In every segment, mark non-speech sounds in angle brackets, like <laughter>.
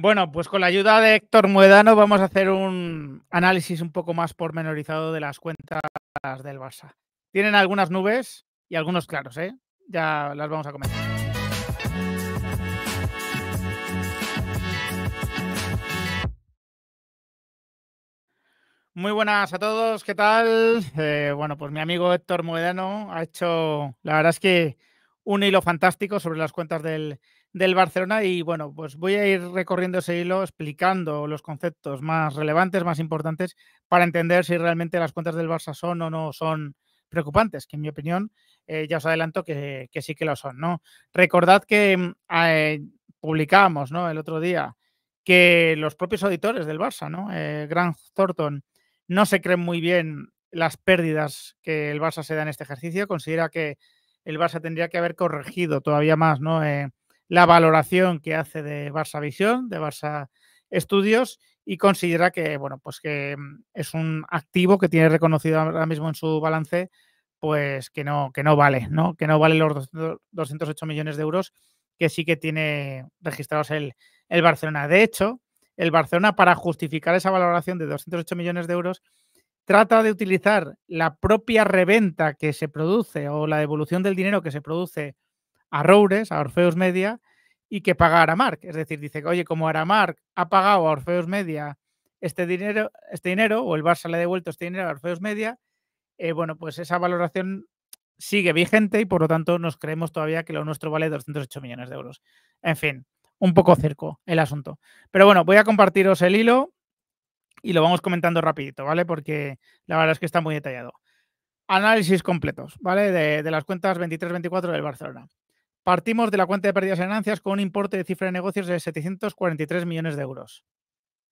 Bueno, pues con la ayuda de Héctor Muedano vamos a hacer un análisis un poco más pormenorizado de las cuentas del Barça. Tienen algunas nubes y algunos claros, ¿eh? Ya las vamos a comenzar. Muy buenas a todos, ¿qué tal? Eh, bueno, pues mi amigo Héctor Moedano ha hecho, la verdad es que un hilo fantástico sobre las cuentas del, del Barcelona y bueno, pues voy a ir recorriendo ese hilo explicando los conceptos más relevantes, más importantes para entender si realmente las cuentas del Barça son o no son preocupantes, que en mi opinión eh, ya os adelanto que, sí que lo son, ¿no? Recordad que publicamos mm, eh, publicábamos, ¿no? El otro día que los propios auditores del Barça, ¿no? Eh, Grant Thornton no se creen muy bien las pérdidas que el Barça se da en este ejercicio, considera que el Barça tendría que haber corregido todavía más, ¿no? la valoración que hace de Barça Visión, de Barça Estudios y considera que, bueno, pues que mm, es un activo que tiene reconocido ahora mismo en su balance, pues que no, que no vale, ¿no? Que no vale los 208 millones de euros que sí que tiene registrados el, el Barcelona. De hecho, el Barcelona, para justificar esa valoración de 208 millones de euros, trata de utilizar la propia reventa que se produce o la devolución del dinero que se produce a Roures, a Orfeos Media, y que paga a Aramark. Es decir, dice que, oye, como Aramark ha pagado a Orfeos Media este dinero, este dinero o el Barça le ha devuelto este dinero a Orfeos Media, eh, bueno, pues esa valoración sigue vigente y por lo tanto nos creemos todavía que lo nuestro vale 208 millones de euros. En fin, un poco cerco el asunto. Pero bueno, voy a compartiros el hilo y lo vamos comentando rapidito, ¿vale? Porque la verdad es que está muy detallado. Análisis completos, ¿vale? De, de las cuentas 23-24 del Barcelona. Partimos de la cuenta de pérdidas y ganancias con un importe de cifra de negocios de 743 millones de euros,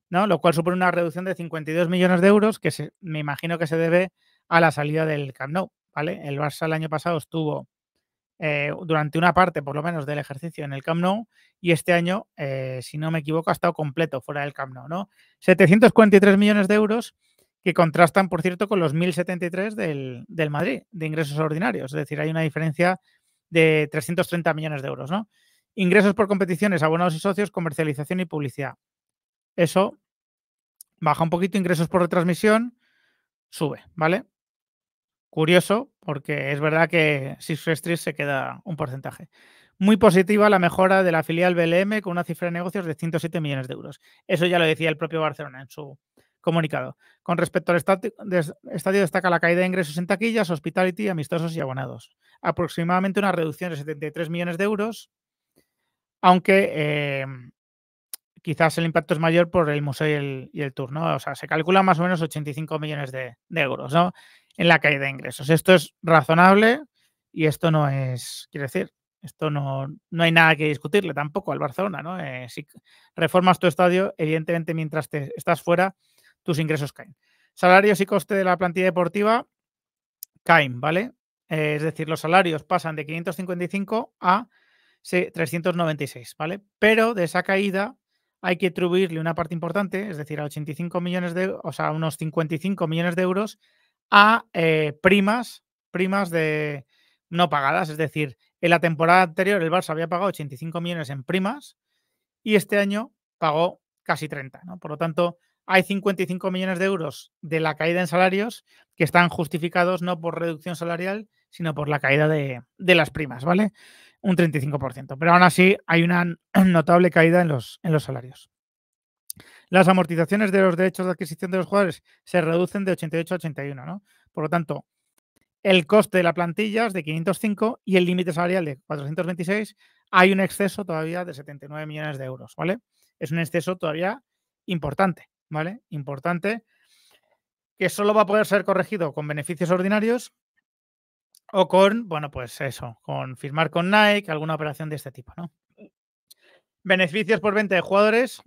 ¿no? Lo cual supone una reducción de 52 millones de euros que me imagino que se debe a la salida del Camp Nou, ¿vale? El Barça el año pasado estuvo eh, durante una parte, por lo menos, del ejercicio en el Camp Nou y este año, eh, si no me equivoco, ha estado completo fuera del Camp Nou, ¿no? 743 millones de euros que contrastan, por cierto, con los 1.073 del, del Madrid de ingresos ordinarios. Es decir, hay una diferencia de 330 millones de euros, ¿no? Ingresos por competiciones, abonados y socios, comercialización y publicidad. Eso baja un poquito, ingresos por retransmisión sube, ¿vale? Curioso, porque es verdad que Six se queda un porcentaje. Muy positiva la mejora de la filial BLM con una cifra de negocios de 107 millones de euros. Eso ya lo decía el propio Barcelona en su comunicado. Con respecto al estadio, destaca la caída de ingresos en taquillas, hospitality, amistosos y abonados aproximadamente una reducción de 73 millones de euros, aunque em, quizás el impacto es mayor por el museo y el, tour, ¿no? O sea, se calcula más o menos 85 millones de, euros, ¿no? En la caída de ingresos. Esto es razonable y esto no es, quiero decir, esto no, no, hay nada que discutirle tampoco al Barcelona, ¿no? Eh, si reformas tu estadio, evidentemente mientras estás fuera, tus ingresos caen. Salarios y coste de la plantilla deportiva caen, ¿vale? Eh, es decir, los salarios pasan de 555 a 396, ¿vale? Pero de esa caída hay que atribuirle una parte importante, es decir, a 85 millones de, o sea, unos 55 millones de euros a eh, primas, primas de no pagadas, es decir, en la temporada anterior el Barça había pagado 85 millones en primas y este año pagó casi 30, ¿no? Por lo tanto, hay 55 millones de euros de la caída en salarios que están justificados no por reducción salarial, sino por la caída de, las primas, ¿vale? Un 35%. Pero aún así hay una <clears throat> notable caída en los, en los salarios. Las amortizaciones de los derechos de adquisición de los jugadores se reducen de 88 a 81, ¿no? Por lo tanto, el coste de la plantilla es de 505 y el límite salarial de 426. Hay un exceso todavía de 79 millones de euros, ¿vale? Es un exceso todavía importante. ¿vale? Importante, que solo va a poder ser corregido con beneficios ordinarios o con, bueno, pues eso, con firmar con Nike, alguna operación de este tipo, ¿no? Beneficios por venta de jugadores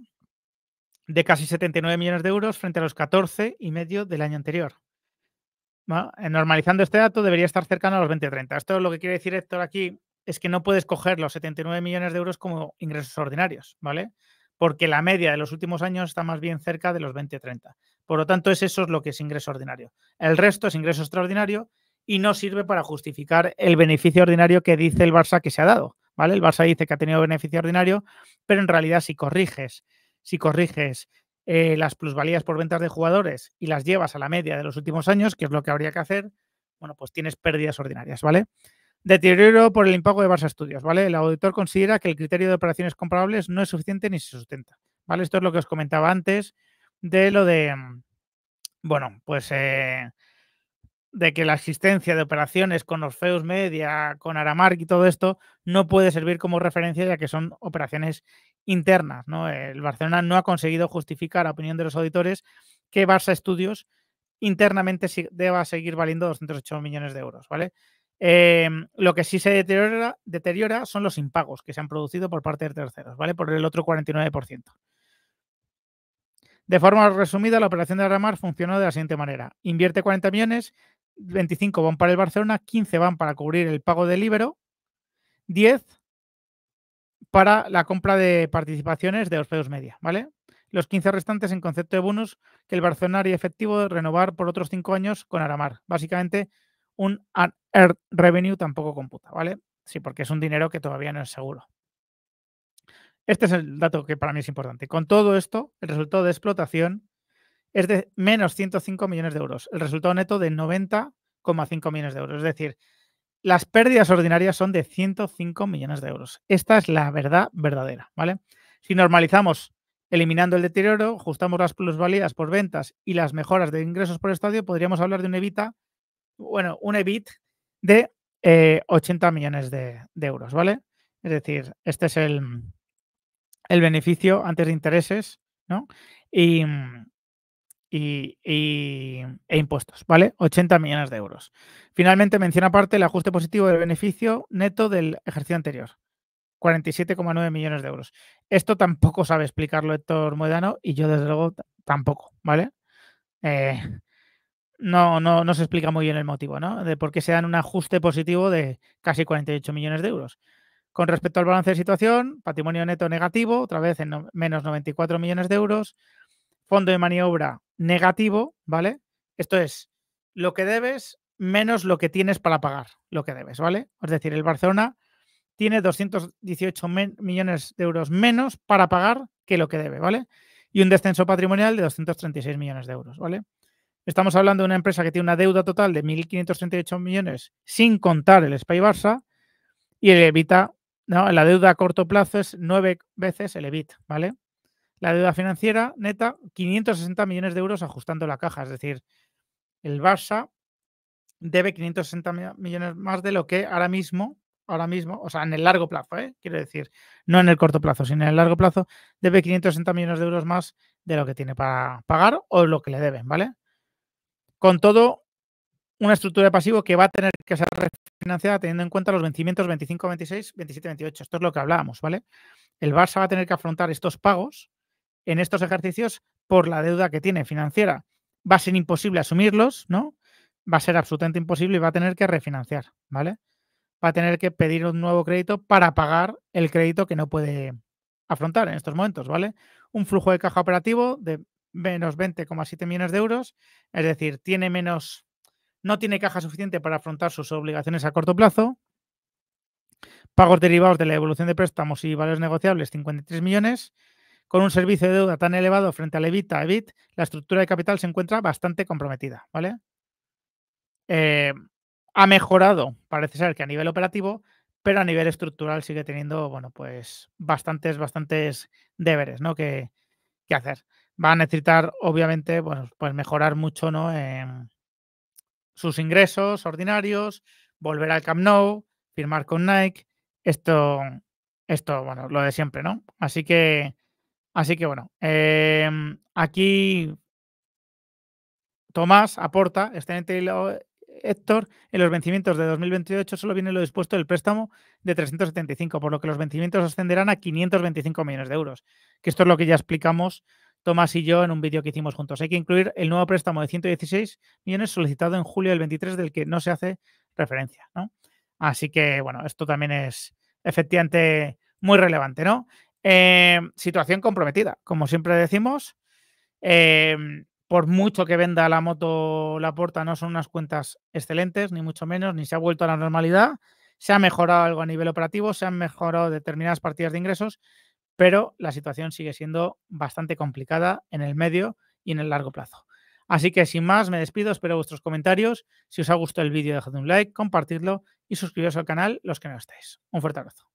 de casi 79 millones de euros frente a los 14 y medio del año anterior. Eh, normalizando este dato debería estar cercano a los 20-30. Esto lo que quiere decir Héctor aquí es que no puedes coger los 79 millones de euros como ingresos ordinarios, ¿vale? porque la media de los últimos años está más bien cerca de los 20-30. Por lo tanto, eso es lo que es ingreso ordinario. El resto es ingreso extraordinario y no sirve para justificar el beneficio ordinario que dice el Barça que se ha dado. ¿vale? El Barça dice que ha tenido beneficio ordinario, pero en realidad si corriges, si corriges eh, las plusvalías por ventas de jugadores y las llevas a la media de los últimos años, que es lo que habría que hacer, bueno, pues tienes pérdidas ordinarias, ¿vale? Deterioro por el impago de Barça Studios, ¿vale? El auditor considera que el criterio de operaciones comparables no es suficiente ni se sustenta, ¿vale? Esto es lo que os comentaba antes de lo de, mm, bueno, pues eh, de que la existencia de operaciones con Orfeus Media, con Aramark y todo esto no puede servir como referencia ya que son operaciones internas, ¿no? El Barcelona no ha conseguido justificar, a opinión de los auditores, que Barça Estudios internamente deba seguir valiendo 208 millones de euros, ¿vale? Em, lo que sí se deteriora, son los impagos que se han producido por parte de terceros, ¿vale? Por el otro 49%. De forma resumida, la operación de Aramar funcionó de la siguiente manera. Invierte 40 millones, 25 van para el Barcelona, 15 van para cubrir el pago del libro, 10 para la compra de participaciones de Orfeus Media, ¿vale? Los 15 restantes en concepto de bonus que el Barcelona haría efectivo renovar por otros 5 años con Aramar. Básicamente un er, revenue tampoco computa, ¿vale? Sí, porque es un dinero que todavía no es seguro. Este es el dato que para mí es importante. Con todo esto, el resultado de explotación es de menos 105 millones de euros. El resultado neto de 90,5 millones de euros. Es decir, las pérdidas ordinarias son de 105 millones de euros. Esta es la verdad verdadera, ¿vale? Si normalizamos eliminando el deterioro, ajustamos las plusvalías por ventas y las mejoras de ingresos por estadio, podríamos hablar de un evita bueno, un EBIT de 80 eh, millones de, euros, ¿vale? Es decir, este es el, beneficio antes de intereses, ¿no? Y, e impuestos, ¿vale? 80 millones de euros. Finalmente menciona aparte el ajuste positivo del beneficio neto del ejercicio anterior, 47,9 millones de euros. Esto tampoco sabe explicarlo Héctor Moedano y yo desde luego tampoco, ¿vale? Eh, no, no, no se explica muy bien el motivo, ¿no? De por qué se dan un ajuste positivo de casi 48 millones de euros. Con respecto al balance de situación, patrimonio neto negativo, otra vez en menos 94 millones de euros. Fondo de maniobra negativo, ¿vale? Esto es lo que debes menos lo que tienes para pagar, lo que debes, ¿vale? Es decir, el Barcelona tiene 218 millones de euros menos para pagar que lo que debe, ¿vale? Y un descenso patrimonial de 236 millones de euros, ¿vale? Estamos hablando de una empresa que tiene una deuda total de 1.538 millones sin contar el Spy Barça y el EBITDA, ¿no? la deuda a corto plazo es nueve veces el EBIT, ¿vale? La deuda financiera neta, 560 millones de euros ajustando la caja, es decir, el Barça debe 560 millones más de lo que ahora mismo, ahora mismo, o sea, en el largo plazo, ¿eh? quiero decir, no en el corto plazo, sino en el largo plazo, debe 560 millones de euros más de lo que tiene para pagar o lo que le deben, ¿vale? Con todo, una estructura de pasivo que va a tener que ser refinanciada teniendo en cuenta los vencimientos 25, 26, 27, 28. Esto es lo que hablábamos, ¿vale? El Barça va a tener que afrontar estos pagos en estos ejercicios por la deuda que tiene financiera. Va a ser imposible asumirlos, ¿no? Va a ser absolutamente imposible y va a tener que refinanciar, ¿vale? Va a tener que pedir un nuevo crédito para pagar el crédito que no puede afrontar en estos momentos, ¿vale? Un flujo de caja operativo de menos 20,7 millones de euros, es decir, tiene menos, no tiene caja suficiente para afrontar sus obligaciones a corto plazo. Pagos derivados de la evolución de préstamos y valores negociables, 53 millones. Con un servicio de deuda tan elevado frente al la EBIT, la estructura de capital se encuentra bastante comprometida, ¿vale? Eh, ha mejorado, parece ser que a nivel operativo, pero a nivel estructural sigue teniendo, bueno, pues bastantes, bastantes deberes, ¿no? Que, que hacer va a necesitar, obviamente, bueno, pues mejorar mucho ¿no? Em, sus ingresos ordinarios, volver al Camp Nou, firmar con Nike, esto, esto, bueno, lo de siempre, ¿no? Así que, así que bueno, em, aquí Tomás aporta, excelente este oh, Héctor, en los vencimientos de 2028 solo viene lo dispuesto del préstamo de 375, por lo que los vencimientos ascenderán a 525 millones de euros, que esto es lo que ya explicamos Tomás y yo en un vídeo que hicimos juntos. Hay que incluir el nuevo préstamo de 116 millones solicitado en julio del 23 del que no se hace referencia. Así que, bueno, esto también es efectivamente muy relevante, ¿no? Em, situación comprometida, como siempre decimos. Em, por mucho que venda la moto la porta, no son unas cuentas excelentes, ni mucho menos, ni se ha vuelto a la normalidad. Se ha mejorado algo a nivel operativo, se han mejorado determinadas partidas de ingresos, pero la situación sigue siendo bastante complicada en el medio y en el largo plazo. Así que sin más, me despido, espero vuestros comentarios. Si os ha gustado el vídeo, dejad un like, compartidlo y suscribiros al canal los que no estáis. Un fuerte abrazo.